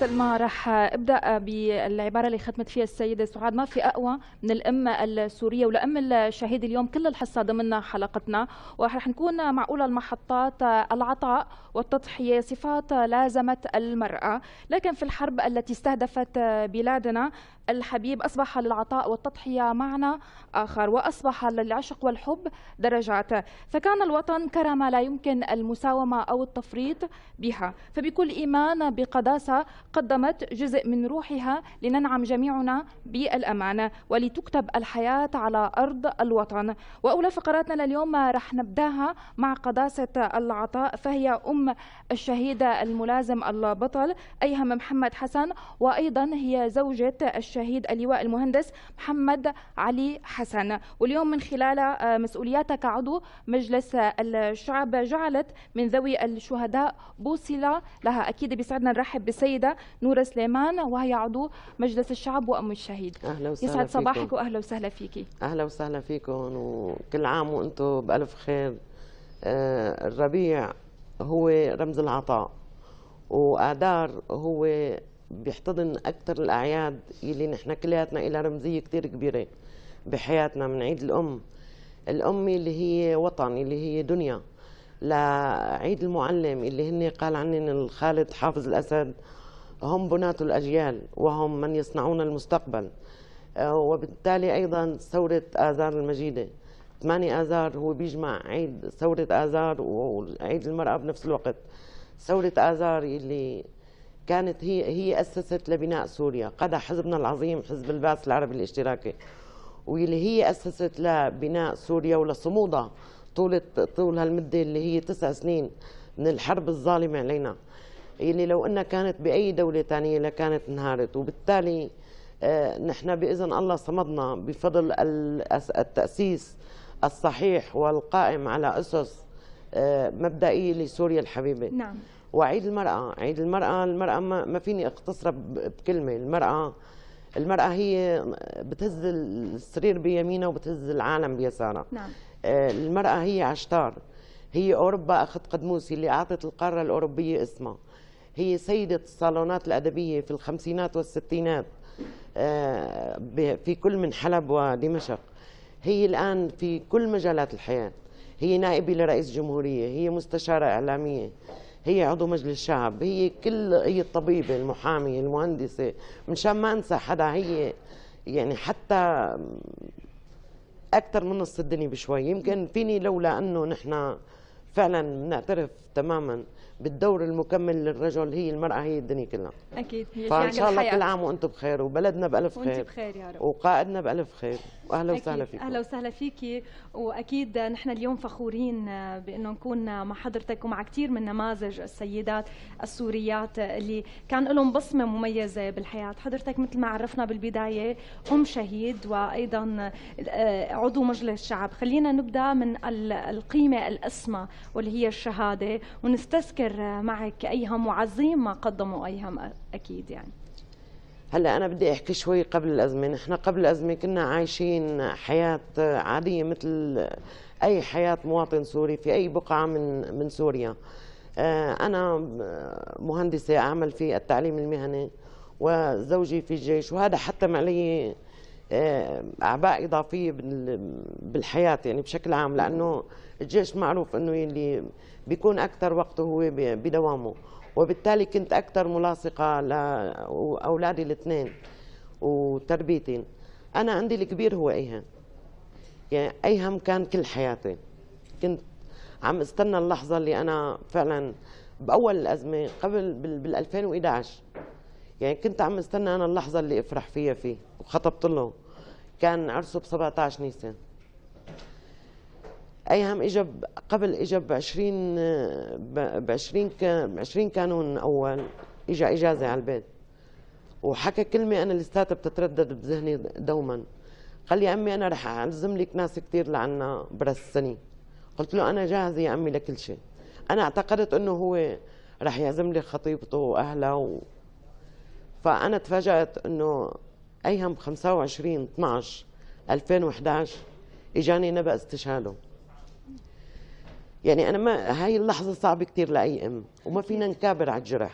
سلمى رح ابدا بالعباره اللي ختمت فيها السيده سعاد ما في اقوى من الام السوريه والام الشهيد اليوم كل الحصه ضمن حلقتنا ورح نكون مع اولى المحطات العطاء والتضحيه صفات لازمت المراه لكن في الحرب التي استهدفت بلادنا الحبيب أصبح للعطاء والتضحية معنى آخر وأصبح للعشق والحب درجات فكان الوطن كرمة لا يمكن المساومة أو التفريط بها فبكل إيمان بقداسة قدمت جزء من روحها لننعم جميعنا بالأمان ولتكتب الحياة على أرض الوطن وأولى فقراتنا لليوم رح نبداها مع قداسة العطاء فهي أم الشهيدة الملازم البطل أيهم محمد حسن وأيضا هي زوجة الشهيدة الشهيد اللواء المهندس محمد علي حسن واليوم من خلال آه، مسؤولياتك عضو مجلس الشعب جعلت من ذوي الشهداء بوصلة لها أكيد بيسعدنا نرحب بالسيدة نورة سليمان وهي عضو مجلس الشعب وأم الشهيد أهلا وسهلا يسعد صباحك وأهلا وسهلا فيكي أهلا وسهلا فيكم وكل عام وأنتم بألف خير آه، الربيع هو رمز العطاء وآذار هو بيحتضن اكثر الاعياد اللي نحن كلياتنا لها رمزيه كثير كبيره بحياتنا من عيد الام الام اللي هي وطن اللي هي دنيا لعيد المعلم اللي هن قال عنهم الخالد حافظ الاسد هم بناة الاجيال وهم من يصنعون المستقبل آه، وبالتالي ايضا ثوره اذار المجيده 8 آذار هو بيجمع عيد ثورة آذار وعيد المرأة بنفس الوقت ثورة آذار اللي كانت هي هي أسست لبناء سوريا قادها حزبنا العظيم حزب البعث العربي الاشتراكي واللي هي أسست لبناء سوريا ولصمودها طول طول هالمدة اللي هي تسع سنين من الحرب الظالمة علينا اللي لو أنها كانت بأي دولة ثانيه لكانت انهارت وبالتالي آه، نحن بإذن الله صمدنا بفضل التأسيس الصحيح والقائم على أسس آه، مبدئية لسوريا الحبيبة نعم وعيد المرأة عيد المرأة المرأة ما فيني اختصرها بكلمة المرأة المرأة هي بتهز السرير بيمينها وبتهز العالم بيسارها نعم. آه، المرأة هي عشتار هي أوروبا أخت قدموسي اللي أعطت القارة الأوروبية اسمها هي سيدة الصالونات الأدبية في الخمسينات والستينات آه، في كل من حلب ودمشق هي الآن في كل مجالات الحياة هي نائبة لرئيس جمهورية هي مستشارة إعلامية هي عضو مجلس شعب هي كل هي الطبيبه المحاميه المهندسه مشان ما انسى حدا هي يعني حتى اكثر من نص الدنيا بشوي يمكن فيني لولا انه نحن فعلا بنعترف تماما بالدور المكمل للرجل هي المرأة هي الدنيا كلها أكيد هي فإن شاء الله كل عام وأنتم بخير وبلدنا بألف خير وأنت بخير يا رب وقائدنا بألف خير وأهلا وسهلا فيك أهلا وسهلا فيكي وأكيد نحن اليوم فخورين بأنه نكون مع حضرتك ومع كثير من نماذج السيدات السوريات اللي كان لهم بصمة مميزة بالحياة حضرتك مثل ما عرفنا بالبداية أم شهيد وأيضا آه، عضو مجلس شعب خلينا نبدأ من القيمة الأسمى واللي هي الشهادة ونستذكر مستمر معك أيهم وعظيم ما قدموا أيهم أكيد يعني هلا انا بدي احكي شوي قبل الازمه نحن قبل الازمه كنا عايشين حياه عاديه مثل اي حياه مواطن سوري في اي بقعه من من سوريا آه، انا مهندسه اعمل في التعليم المهني وزوجي في الجيش وهذا حتم علي آه، اعباء اضافيه بالحياه يعني بشكل عام لانه الجيش معروف انه اللي بيكون اكثر وقته هو بدوامه وبالتالي كنت اكثر ملاصقه لاولادي الاثنين وتربيتي انا عندي الكبير هو ايهم يعني ايهم كان كل حياتي كنت عم استنى اللحظه اللي انا فعلا باول الازمه قبل بال 2011 يعني كنت عم استنى انا اللحظه اللي افرح فيها فيه وخطبت له كان عرسه ب 17 نيسان ايهم اجى قبل اجى ب 20 ب 20 ب 20 كانون اول اجى اجازه على البيت وحكى كلمه انا لساتها بتتردد بذهني دوما قال لي امي انا رح اعزم لك ناس كثير لعنا برا السنه قلت له انا جاهزه يا امي لكل شيء انا اعتقدت انه هو رح يعزم لي خطيبته واهلها و... فانا تفاجات انه ايهم 25 12 2011 اجاني نبأ استشهاده يعني انا ما هاي اللحظه صعبه كثير لاي ام وما فينا نكابر على الجرح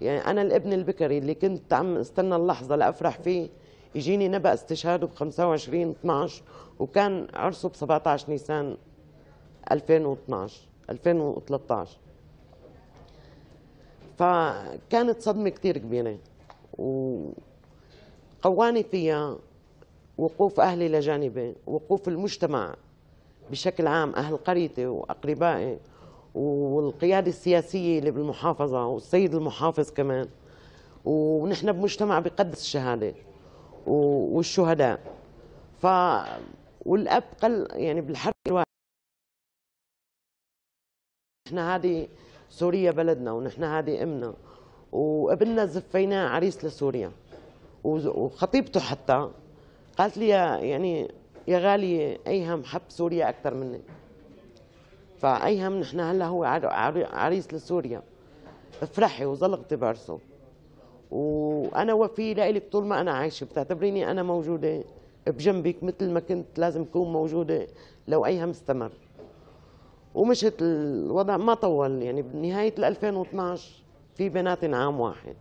يعني انا الابن البكري اللي كنت عم استنى اللحظه لافرح فيه يجيني نبأ استشهاده ب 25 12 وكان عرسه ب 17 نيسان 2012 2013 فكانت صدمه كثير كبيره و قواني فيها وقوف أهلي لجانبي وقوف المجتمع بشكل عام أهل قريتي وأقربائي والقيادة السياسية اللي بالمحافظة والسيد المحافظ كمان ونحن بمجتمع بقدس الشهادة والشهداء ف والأب قل يعني بالحرب الواحد نحن هذه سوريا بلدنا ونحن هذه امنا وابننا زفيناه عريس لسوريا وخطيبته حتى قالت لي يا يعني يا غالي ايهم حب سوريا اكثر مني فايهم نحن هلا هو عريس لسوريا افرحي وظل اغتب وانا وفي لك طول ما انا عايشه بتعتبريني انا موجوده بجنبك مثل ما كنت لازم كون موجوده لو ايهم استمر ومشت الوضع ما طول يعني بنهايه 2012 في بنات عام واحد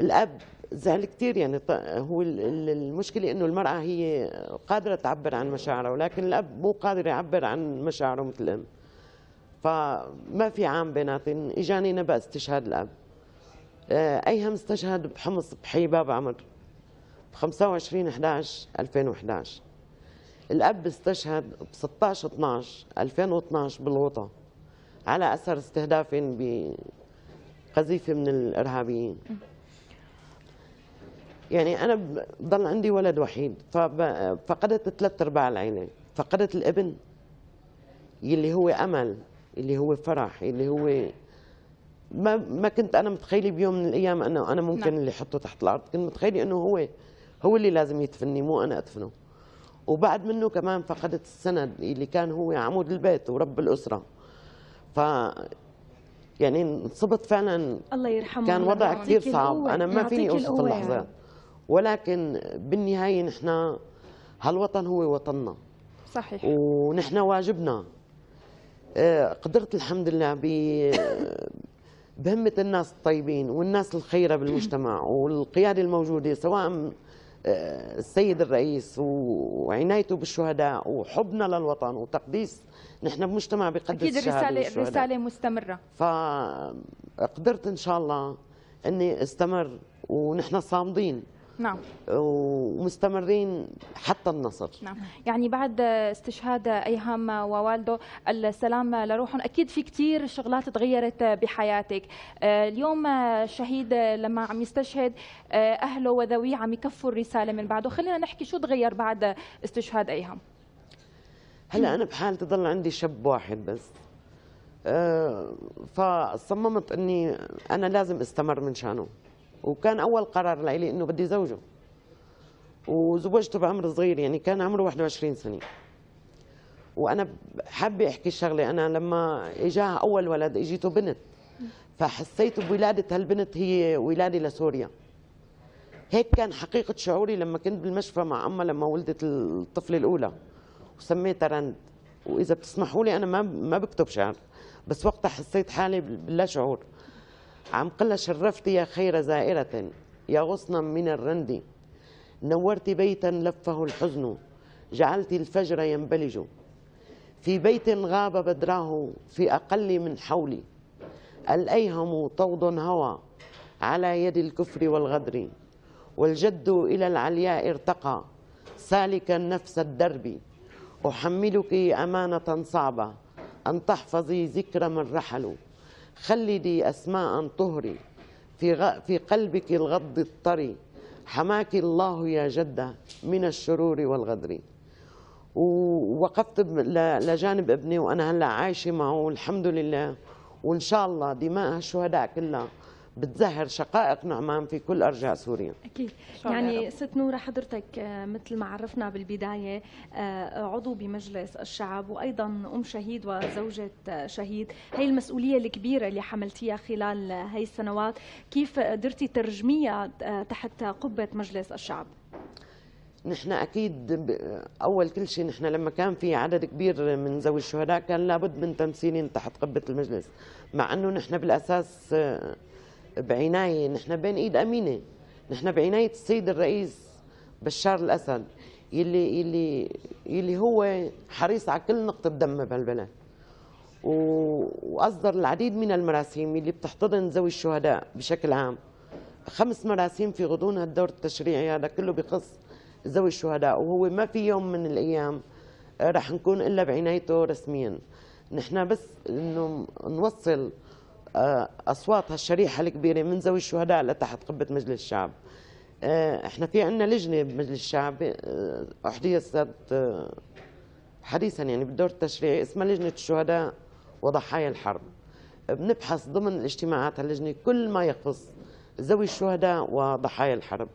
الاب زعل كثير يعني هو المشكله انه المراه هي قادره تعبر عن مشاعرها ولكن الاب مو قادر يعبر عن مشاعره مثل الام فما في عام بيناتهم اجاني نبأ استشهاد الاب آه، ايهم استشهد بحمص بحي باب عمر ب 25 11 2011 الاب استشهد ب 16 12 2012 بالغوطه على اثر استهداف بقذيفه من الارهابيين يعني انا ضل عندي ولد وحيد ففقدت ثلاث ارباع العيله فقدت الابن اللي هو امل اللي هو فرح اللي هو ما ما كنت انا متخيله بيوم من الايام انه انا ممكن نعم. اللي احطه تحت الارض كنت متخيله انه هو هو اللي لازم يدفني مو انا ادفنه وبعد منه كمان فقدت السند اللي كان هو عمود البيت ورب الاسره ف يعني انصبت فعلا الله يرحمه كان وضع كثير صعب انا ما فيني اوصف اللحظات يعني. ولكن بالنهايه نحن هالوطن هو وطننا صحيح ونحن واجبنا آه، قدرت الحمد لله بهمة الناس الطيبين والناس الخيرة بالمجتمع والقيادة الموجودة سواء آه، السيد الرئيس وعنايته بالشهداء وحبنا للوطن وتقديس نحن بمجتمع بقدس أكيد الرسالة, الرسالة مستمرة فقدرت إن شاء الله أني استمر ونحن صامدين نعم ومستمرين حتى النصر نعم يعني بعد استشهاد ايهام ووالده السلام لروحهم اكيد في كثير شغلات تغيرت بحياتك آه، اليوم الشهيد لما عم يستشهد آه، اهله وذويه عم يكفوا الرساله من بعده خلينا نحكي شو تغير بعد استشهاد ايهام هلا انا بحال ضل عندي شاب واحد بس آه، فصممت اني انا لازم استمر من شانه وكان اول قرار لإلي انه بدي زوجه وزوجته بعمر صغير يعني كان عمره 21 سنه وانا حابه احكي الشغله انا لما اجاها اول ولد اجيته بنت فحسيت بولاده هالبنت هي ولاده لسوريا هيك كان حقيقه شعوري لما كنت بالمشفى مع امها لما ولدت الطفله الاولى وسميتها رند واذا بتسمحوا لي انا ما ما بكتب شعر بس وقتها حسيت حالي باللا شعور عم قل شرفت يا خير زائرة يا غصنا من الرند نورت بيتا لفه الحزن جعلت الفجر ينبلج في بيت غاب بدراه في أقل من حولي الأيهم طود هوى على يد الكفر والغدر والجد إلى العلياء ارتقى سالكا نفس الدرب أحملك أمانة صعبة أن تحفظي ذكر من رحلوا خلدي أسماء طهري في, في قلبك الغض الطري حماك الله يا جدة من الشرور والغدر ووقفت لجانب ابني وأنا هلأ عايشة معه الحمد لله وإن شاء الله دماء الشهداء كلها بتزهر شقائق نعمان في كل ارجاء سوريا اكيد يعني ست نوره حضرتك آه، مثل ما عرفنا بالبدايه آه، عضو بمجلس الشعب وايضا ام شهيد وزوجه آه، شهيد هي المسؤوليه الكبيره اللي حملتيها خلال هي السنوات كيف قدرتي ترجميها تحت قبه مجلس الشعب نحن اكيد اول كل شيء نحن لما كان في عدد كبير من ذوي الشهداء كان لابد من تمثيلين تحت قبه المجلس مع انه نحن بالاساس بعناية نحن بين إيد أمينة نحن بعناية السيد الرئيس بشار الأسد يلي يلي يلي هو حريص على كل نقطة دم بهالبلد وأصدر العديد من المراسيم اللي بتحتضن ذوي الشهداء بشكل عام خمس مراسيم في غضون هالدور التشريعي هذا كله بخص ذوي الشهداء وهو ما في يوم من الأيام رح نكون إلا بعنايته رسميا نحن بس إنه نوصل آه، اصواتها الشريحه الكبيره من ذوي الشهداء لتحت قبه مجلس الشعب آه، احنا في عندنا لجنه بمجلس الشعب آه، احدثت حديثا يعني بالدور التشريعي اسمها لجنه الشهداء وضحايا الحرب بنبحث ضمن اجتماعات اللجنه كل ما يخص ذوي الشهداء وضحايا الحرب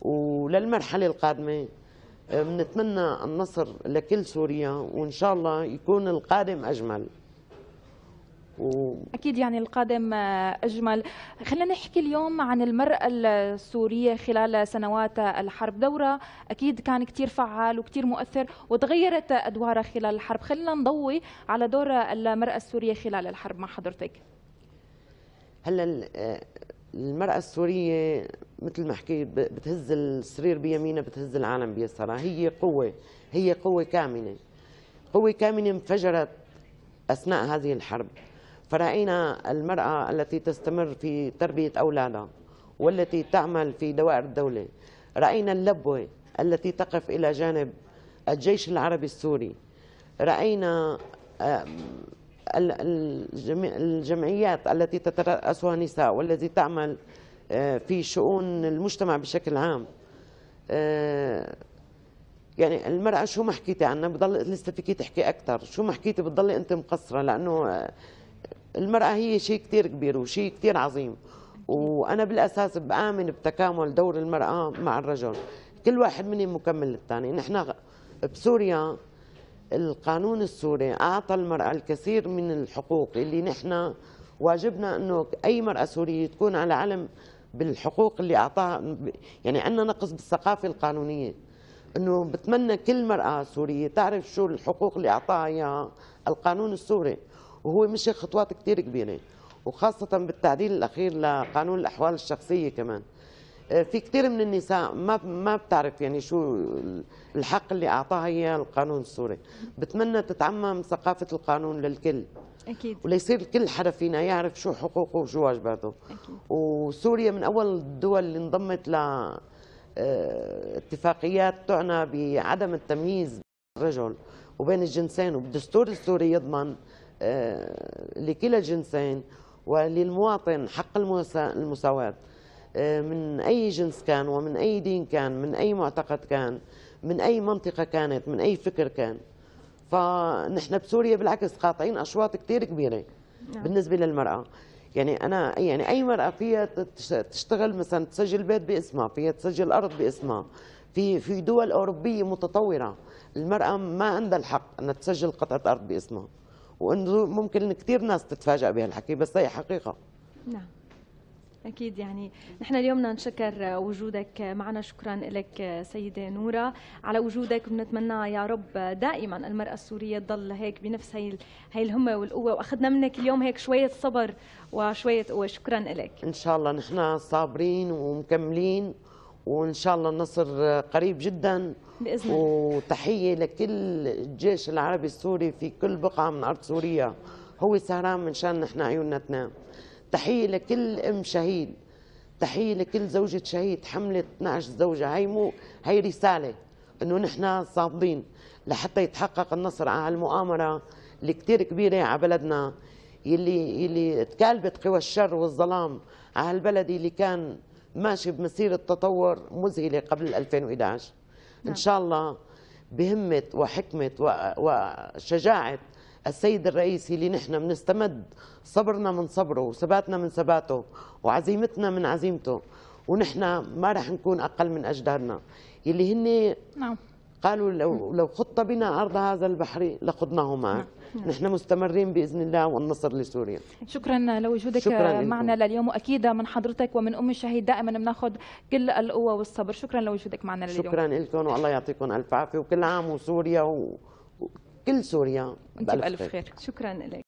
وللمرحله القادمه بنتمنى النصر لكل سوريا وان شاء الله يكون القادم اجمل و... اكيد يعني القادم آه، اجمل خلينا نحكي اليوم عن المراه السوريه خلال سنوات الحرب دوره اكيد كان كثير فعال وكثير مؤثر وتغيرت ادوارها خلال الحرب خلينا نضوي على دور المراه السوريه خلال الحرب مع حضرتك هلا آه، المرأة السورية مثل ما حكيت بتهز السرير بيمينها بتهز العالم بيسارها هي قوة هي قوة كامنة قوة كامنة انفجرت أثناء هذه الحرب فرأينا المرأة التي تستمر في تربية أولادها والتي تعمل في دوائر الدولة رأينا اللبوة التي تقف إلى جانب الجيش العربي السوري رأينا الجمعيات التي تترأسها نساء والتي تعمل آه، في شؤون المجتمع بشكل عام آه، يعني المرأة شو ما حكيتي عنها بضل لسه فيكي تحكي أكثر شو ما حكيتي بتضلي أنت مقصرة لأنه آه، المرأة هي شيء كثير كبير وشيء كثير عظيم وأنا بالأساس بآمن بتكامل دور المرأة مع الرجل كل واحد منهم مكمل للثاني نحن بسوريا القانون السوري أعطى المرأة الكثير من الحقوق اللي نحن واجبنا أنه أي مرأة سورية تكون على علم بالحقوق اللي أعطاها يعني عندنا نقص بالثقافة القانونية أنه بتمنى كل مرأة سورية تعرف شو الحقوق اللي أعطاها إياها القانون السوري وهو مشي خطوات كثير كبيره وخاصه بالتعديل الاخير لقانون الاحوال الشخصيه كمان آه، في كثير من النساء ما ما بتعرف يعني شو الحق اللي اعطاها اياه القانون السوري بتمنى تتعمم ثقافه القانون للكل اكيد وليصير كل حدا فينا يعرف شو حقوقه وشو واجباته أكيد. وسوريا من اول الدول اللي انضمت ل آه، اتفاقيات تعنى بعدم التمييز بين الرجل وبين الجنسين وبالدستور السوري يضمن آه، لكلا الجنسين وللمواطن حق المساواة آه، من أي جنس كان ومن أي دين كان من أي معتقد كان من أي منطقة كانت من أي فكر كان فنحن بسوريا بالعكس قاطعين أشواط كتير كبيرة نعم. بالنسبة للمرأة يعني أنا يعني أي مرأة فيها تشتغل مثلا تسجل بيت باسمها فيها تسجل أرض باسمها في في دول أوروبية متطورة المرأة ما عندها الحق أنها تسجل قطعة أرض باسمها وانه ممكن كثير ناس تتفاجئ بهالحكي بس هي حقيقه نعم أكيد يعني نحن اليوم بدنا نشكر وجودك معنا شكرا لك سيدة نورة على وجودك ونتمنى يا رب دائما المرأة السورية تضل هيك بنفس هي هي الهمة والقوة وأخذنا منك اليوم هيك شوية صبر وشوية قوة شكرا لك إن شاء الله نحن صابرين ومكملين وان شاء الله النصر قريب جدا باذن الله وتحيه لكل الجيش العربي السوري في كل بقعه من ارض سوريا هو سهران من شان نحن عيوننا تنام تحيه لكل ام شهيد تحيه لكل زوجة شهيد حملت 12 زوجة هي مو هي رسالة انه نحن صامدين لحتى يتحقق النصر على المؤامرة اللي كثير كبيرة على بلدنا يلي يلي تكالبت قوى الشر والظلام على هالبلد اللي كان ماشي بمسيرة تطور مذهلة قبل 2011 نعم. إن شاء الله بهمة وحكمة وشجاعة السيد الرئيسي اللي نحن بنستمد صبرنا من صبره وثباتنا من ثباته وعزيمتنا من عزيمته ونحن ما رح نكون أقل من أجدادنا اللي هن نعم. قالوا لو لو خط بنا ارض هذا البحر لخضناه معك نعم. نعم. نحن مستمرين باذن الله والنصر لسوريا شكرا لوجودك شكرا معنا لكم. لليوم واكيد من حضرتك ومن ام الشهيد دائما بناخذ كل القوه والصبر شكرا لوجودك معنا لليوم شكرا لكم والله يعطيكم الف عافيه وكل عام وسوريا وكل سوريا بألف, بألف خير, خير. شكرا لك